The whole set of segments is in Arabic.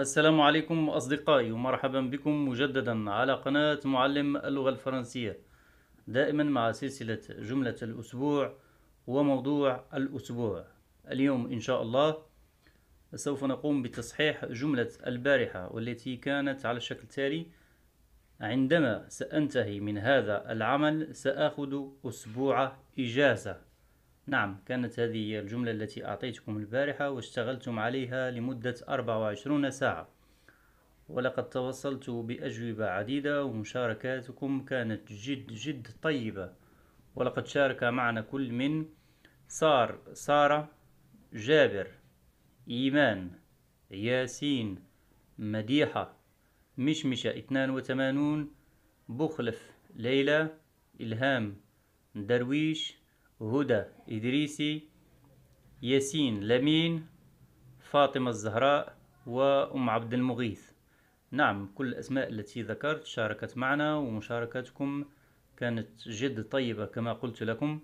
السلام عليكم أصدقائي ومرحبا بكم مجددا على قناة معلم اللغة الفرنسية دائما مع سلسلة جملة الأسبوع وموضوع الأسبوع اليوم إن شاء الله سوف نقوم بتصحيح جملة البارحة والتي كانت على الشكل التالي عندما سأنتهي من هذا العمل سأخذ أسبوع إجازة نعم كانت هذه هي الجملة التي أعطيتكم البارحة واشتغلتم عليها لمدة 24 ساعة ولقد توصلت بأجوبة عديدة ومشاركاتكم كانت جد جد طيبة ولقد شارك معنا كل من صار سارة جابر إيمان ياسين مديحة مشمشة 82 بخلف ليلى إلهام درويش هدى إدريسي ياسين لمين فاطمة الزهراء وأم عبد المغيث نعم كل الأسماء التي ذكرت شاركت معنا ومشاركتكم كانت جد طيبة كما قلت لكم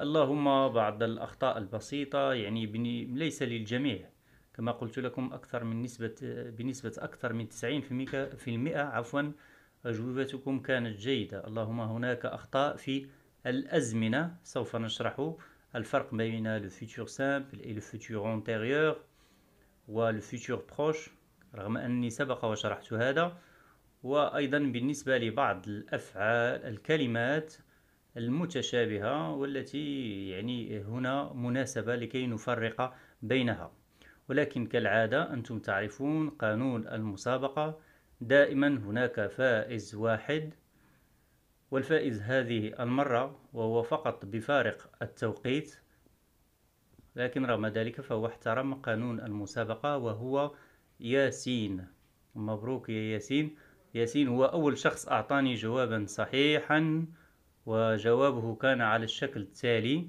اللهم بعض الأخطاء البسيطة يعني ليس للجميع كما قلت لكم أكثر من نسبة بنسبة أكثر من 90% في المئة عفوا أجوبتكم كانت جيدة اللهم هناك أخطاء في الأزمنة سوف نشرح الفرق بين le futur simple et le futur antérieur و le futur proche رغم أنني سبق وشرحت هذا وأيضا بالنسبة لبعض الأفعال الكلمات المتشابهة والتي يعني هنا مناسبة لكي نفرق بينها ولكن كالعادة أنتم تعرفون قانون المسابقة دائما هناك فائز واحد والفائز هذه المرة وهو فقط بفارق التوقيت لكن رغم ذلك فهو احترم قانون المسابقة وهو ياسين مبروك يا ياسين ياسين هو أول شخص أعطاني جوابا صحيحا وجوابه كان على الشكل التالي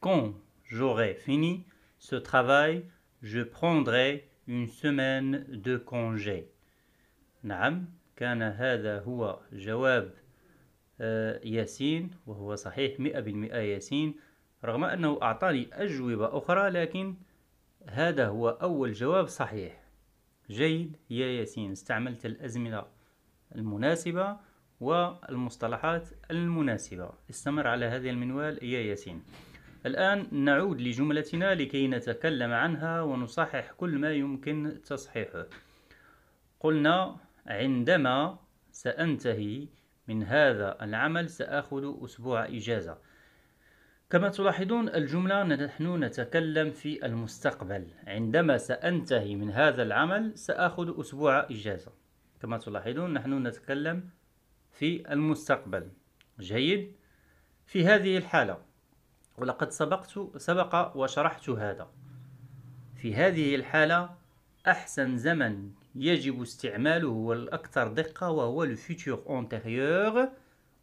كون جوغي فيني سو ترافاي جو بروندغي اون سومان دو كونجي نعم كان هذا هو جواب آه، ياسين وهو صحيح مئة بالمئة ياسين رغم أنه أعطاني أجوبة أخرى لكن هذا هو أول جواب صحيح جيد يا ياسين استعملت الأزمنة المناسبة والمصطلحات المناسبة استمر على هذا المنوال يا ياسين الآن نعود لجملتنا لكي نتكلم عنها ونصحح كل ما يمكن تصحيحه قلنا عندما سأنتهي من هذا العمل سآخذ أسبوع إجازة كما تلاحظون الجملة نحن نتكلم في المستقبل عندما سأنتهي من هذا العمل سآخذ أسبوع إجازة كما تلاحظون نحن نتكلم في المستقبل جيد في هذه الحالة ولقد سبقت سبق وشرحت هذا في هذه الحالة أحسن زمن يجب استعماله هو الأكثر دقة وهو لو فيتور أونتيريور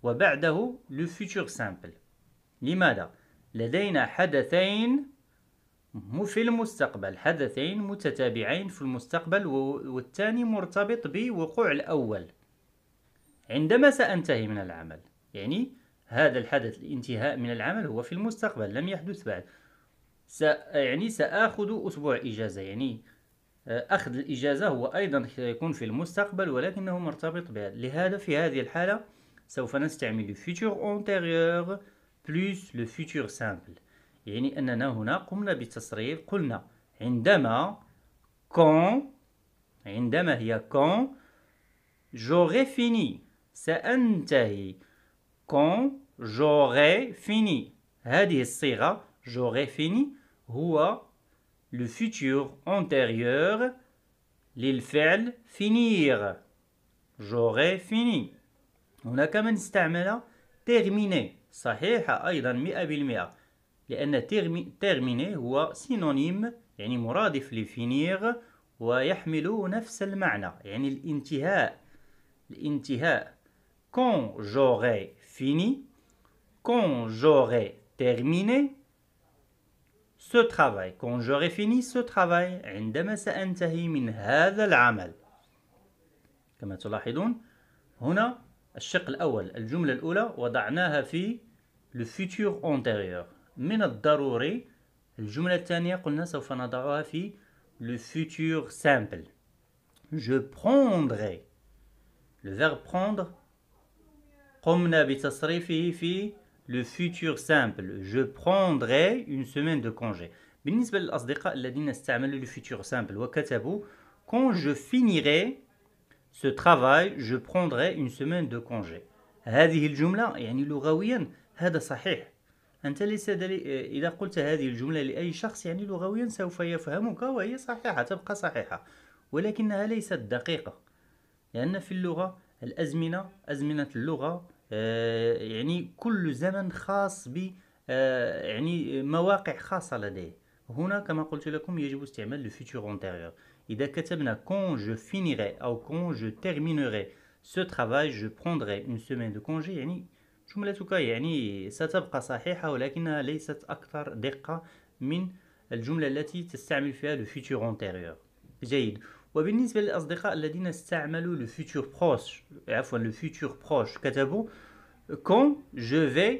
وبعده لو فيتور سامبل لماذا؟ لدينا حدثين في المستقبل حدثين متتابعين في المستقبل والثاني مرتبط بوقوع الأول عندما سأنتهي من العمل يعني هذا الحدث الانتهاء من العمل هو في المستقبل لم يحدث بعد س... يعني سآخذ أسبوع إجازة يعني آه، أخذ الإجازة هو أيضا سيكون في المستقبل ولكنه مرتبط بها لهذا في هذه الحالة سوف نستعمل future antérieur plus le future simple يعني أننا هنا قمنا بالتصريف قلنا عندما كون عندما هي كون جوغي فيني سأنتهي كون جوغي فيني هذه الصيغة جوغي فيني هو Le futur antérieur, le finir. J'aurai fini. On a comme un terminé. Sahiha, aydan, mi'a bilmia. terminer est synonyme, il y a un moradif finir, il y a un moradif de finir, il y a un finir. Il y Quand j'aurai fini, quand j'aurai terminé, ce travail, quand j'aurai fini ce travail, عندما سأنتهي من هذا العمل. كما تلاحظون هنا الشق الأول الجملة الأولى وضعناها في le futur antérieur. من الضروري الجملة الثانية قلنا سوف نضعها في le futur simple. Je prendrai. Le verbe prendre قمنا بتصريفه في le futur simple je prendrai une semaine de congé بالنسبة للاصدقاء الذين استعملوا le futur simple وكتبوا quand je finirai ce travail je prendrai une semaine de congé هذه الجمله يعني لغويا هذا صحيح انت ليس دلي... إذا قلت هذه الجمله لاي شخص يعني لغويا سوف يفهمك وهي صحيحه تبقى صحيحه ولكنها ليست دقيقه لان في اللغه الازمنه ازمنه اللغه il y a des choses qui sont très importantes. Je vais ce travail, je prendrai une semaine de congé. Je le futur antérieur. Je vais terminer Je Je vais ce travail. Je une ce travail. Je vais terminer ce travail. Je vais terminer ce travail. Je vais terminer ce travail. Je vais terminer ce travail. Je vais terminer وبالنسبة للأصدقاء الذين استعملوا لو فيتور بروش عفوا لو فيتور بروش كتبوا كون جو في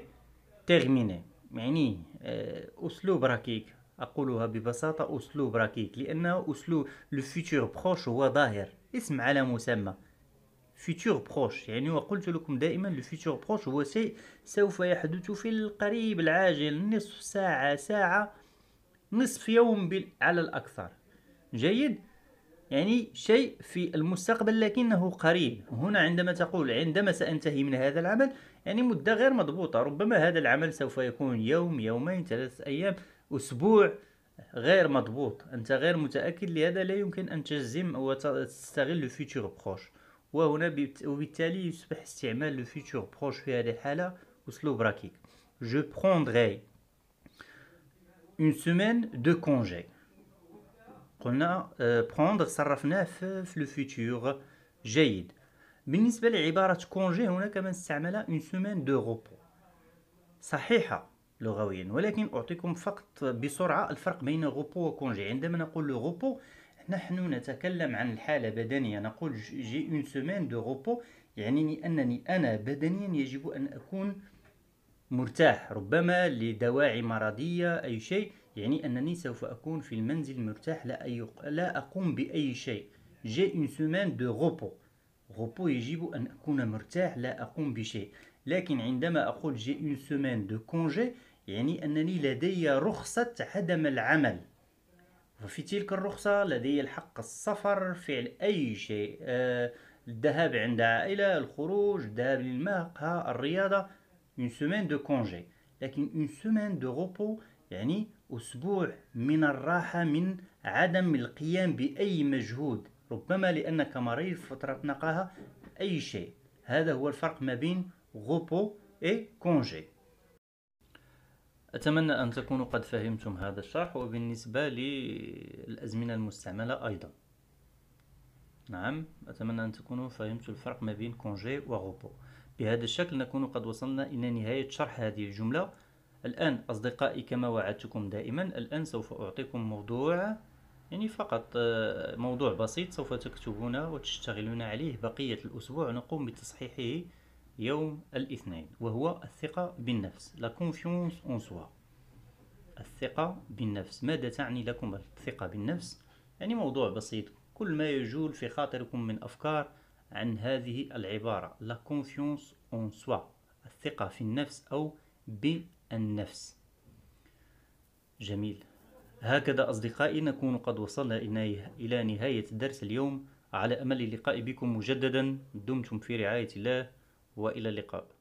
تيرميني يعني آه، أسلوب ركيك أقولها ببساطة أسلوب ركيك لأن أسلوب لو فيتور بروش هو ظاهر اسم على مسمى فيتور بروش يعني وقلت لكم دائما لو فيتور بروش هو شيء سوف يحدث في القريب العاجل نصف ساعة ساعة نصف يوم على الأكثر جيد يعني شيء في المستقبل لكنه قريب هنا عندما تقول عندما سأنتهي من هذا العمل يعني مدة غير مضبوطة ربما هذا العمل سوف يكون يوم يومين ثلاثة أيام أسبوع غير مضبوط أنت غير متأكد لهذا لا يمكن أن تجزم أو تستغل لو بروش وهنا وبالتالي يصبح استعمال لو فيتور بروش في هذه الحالة أسلوب راكيك جو prendrai une semaine de congé قلنا بروندر آه، صرفناه في لو فيتور جيد بالنسبه لعباره كونجي هنا كما استعملها اون سيمين دو روبو صحيحه لغويا ولكن اعطيكم فقط بسرعه الفرق بين روبو وكونجي عندما نقول روبو نحن نتكلم عن الحاله بدنيه نقول جي اون سيمين دو روبو يعني انني انا بدنيا يجب ان اكون مرتاح ربما لدواعي مرضيه اي شيء يعني أنني سوف أكون في المنزل مرتاح لا, أي... لا أقوم بأي شيء جي اون سومان دو غوبو غوبو يجب أن أكون مرتاح لا أقوم بشيء لكن عندما أقول جي اون سومان دو كونجي يعني أنني لدي رخصة عدم العمل وفي تلك الرخصة لدي الحق السفر فعل أي شيء آه، الذهاب عند عائلة الخروج الذهاب للمقهى الرياضة اون سومان دو كونجي لكن اون سومان دو غوبو يعني أسبوع من الراحة من عدم القيام بأي مجهود ربما لأنك مريض فترة نقاها أي شيء هذا هو الفرق ما بين غوبو اي كونجي أتمنى أن تكونوا قد فهمتم هذا الشرح وبالنسبة للأزمنة المستعملة أيضا نعم أتمنى أن تكونوا فهمتوا الفرق ما بين كونجي وغوبو بهذا الشكل نكون قد وصلنا إلى نهاية شرح هذه الجملة الآن أصدقائي كما وعدتكم دائما الآن سوف أعطيكم موضوع يعني فقط آه، موضوع بسيط سوف تكتبونه وتشتغلون عليه بقية الأسبوع نقوم بتصحيحه يوم الاثنين وهو الثقة بالنفس لا كونفيونس اون سوا الثقة بالنفس ماذا تعني لكم الثقة بالنفس يعني موضوع بسيط كل ما يجول في خاطركم من أفكار عن هذه العبارة لا كونفيونس اون سوا الثقة في النفس أو بالنفس النفس جميل هكذا أصدقائي نكون قد وصلنا إلى نهاية الدرس اليوم على أمل اللقاء بكم مجددا دمتم في رعاية الله وإلى اللقاء